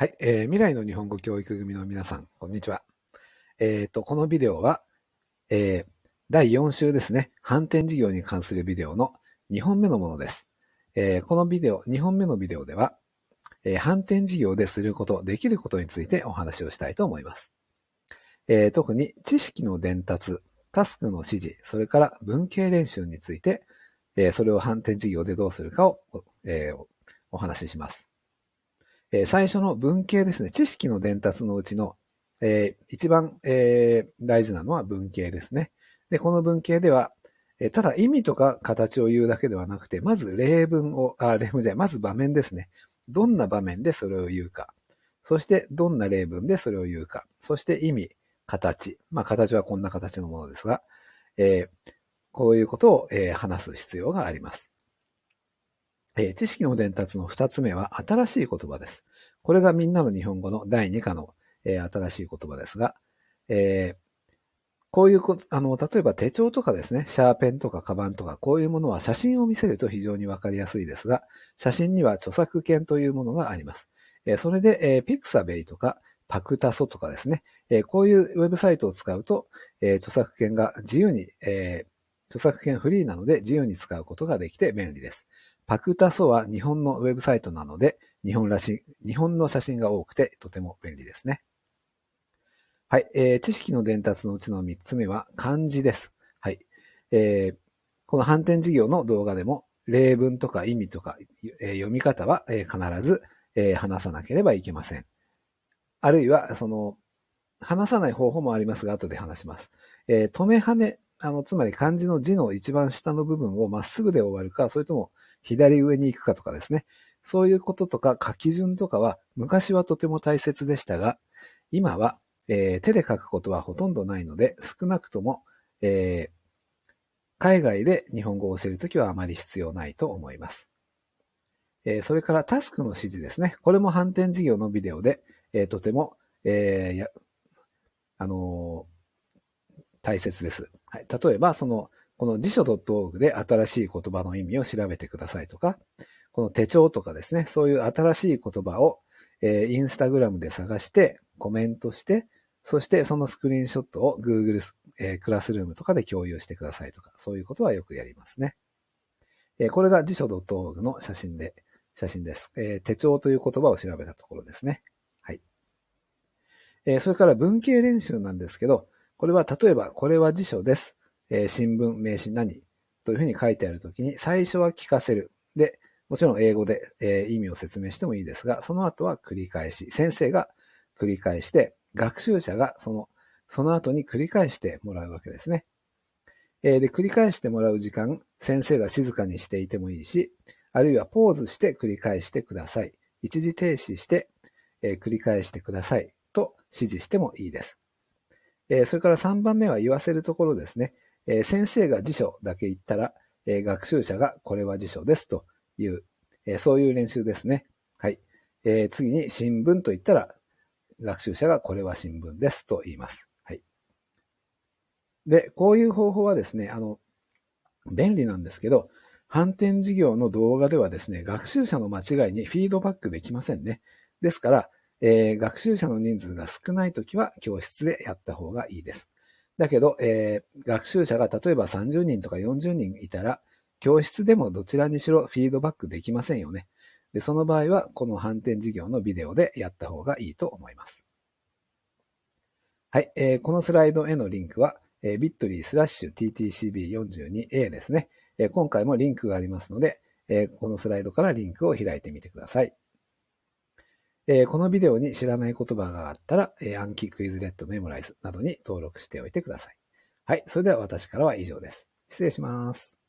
はい、えー、未来の日本語教育組の皆さん、こんにちは。えっ、ー、と、このビデオは、えー、第4週ですね、反転事業に関するビデオの2本目のものです。えー、このビデオ、2本目のビデオでは、えー、反転事業ですること、できることについてお話をしたいと思います。えー、特に知識の伝達、タスクの指示、それから文系練習について、えー、それを反転事業でどうするかを、えー、お話しします。えー、最初の文系ですね。知識の伝達のうちの、えー、一番、えー、大事なのは文系ですね。で、この文系では、えー、ただ意味とか形を言うだけではなくて、まず例文を、あ、例文じゃない、まず場面ですね。どんな場面でそれを言うか。そして、どんな例文でそれを言うか。そして意味、形。まあ、形はこんな形のものですが、えー、こういうことを、えー、話す必要があります。え知識の伝達の二つ目は新しい言葉です。これがみんなの日本語の第二課の、え新しい言葉ですが、えー、こういうこ、あの、例えば手帳とかですね、シャーペンとかカバンとか、こういうものは写真を見せると非常にわかりやすいですが、写真には著作権というものがあります。えそれで、えー、ピクサベイとか、パクタソとかですね、えこういうウェブサイトを使うと、え著作権が自由に、え著作権フリーなので自由に使うことができて便利です。パクタソは日本のウェブサイトなので、日本らしい、日本の写真が多くてとても便利ですね。はい、えー、知識の伝達のうちの3つ目は漢字です。はい、えー、この反転授業の動画でも例文とか意味とか、えー、読み方は、えー、必ず、えー、話さなければいけません。あるいは、その、話さない方法もありますが、後で話します。えー、止めはねあの、つまり漢字の字の一番下の部分をまっすぐで終わるか、それとも左上に行くかとかですね。そういうこととか書き順とかは昔はとても大切でしたが、今は、えー、手で書くことはほとんどないので、少なくとも、えー、海外で日本語を教えるときはあまり必要ないと思います。えー、それからタスクの指示ですね。これも反転事業のビデオで、えー、とても、えー、や、あのー、大切です。はい、例えば、その、この辞書 .org で新しい言葉の意味を調べてくださいとか、この手帳とかですね、そういう新しい言葉を、えー、インスタグラムで探して、コメントして、そしてそのスクリーンショットを Google、えー、クラスルームとかで共有してくださいとか、そういうことはよくやりますね。えー、これが辞書 .org の写真で、写真です、えー。手帳という言葉を調べたところですね。はい。えー、それから文系練習なんですけど、これは、例えば、これは辞書です。えー、新聞、名詞、何というふうに書いてあるときに、最初は聞かせる。で、もちろん英語で、えー、意味を説明してもいいですが、その後は繰り返し、先生が繰り返して、学習者がその、その後に繰り返してもらうわけですね。えー、で、繰り返してもらう時間、先生が静かにしていてもいいし、あるいはポーズして繰り返してください。一時停止して、えー、繰り返してくださいと指示してもいいです。えそれから3番目は言わせるところですね。え先生が辞書だけ言ったら、え学習者がこれは辞書ですという、えそういう練習ですね。はい。え次に新聞と言ったら、学習者がこれは新聞ですと言います。はい。で、こういう方法はですね、あの、便利なんですけど、反転授業の動画ではですね、学習者の間違いにフィードバックできませんね。ですから、えー、学習者の人数が少ないときは教室でやった方がいいです。だけど、えー、学習者が例えば30人とか40人いたら、教室でもどちらにしろフィードバックできませんよね。で、その場合は、この反転授業のビデオでやった方がいいと思います。はい、えー、このスライドへのリンクは、えー、bit.ly スラッシュ ttcb42a ですね、えー。今回もリンクがありますので、えー、このスライドからリンクを開いてみてください。えー、このビデオに知らない言葉があったら、えー、暗記クイズレットメモライズなどに登録しておいてください。はい。それでは私からは以上です。失礼します。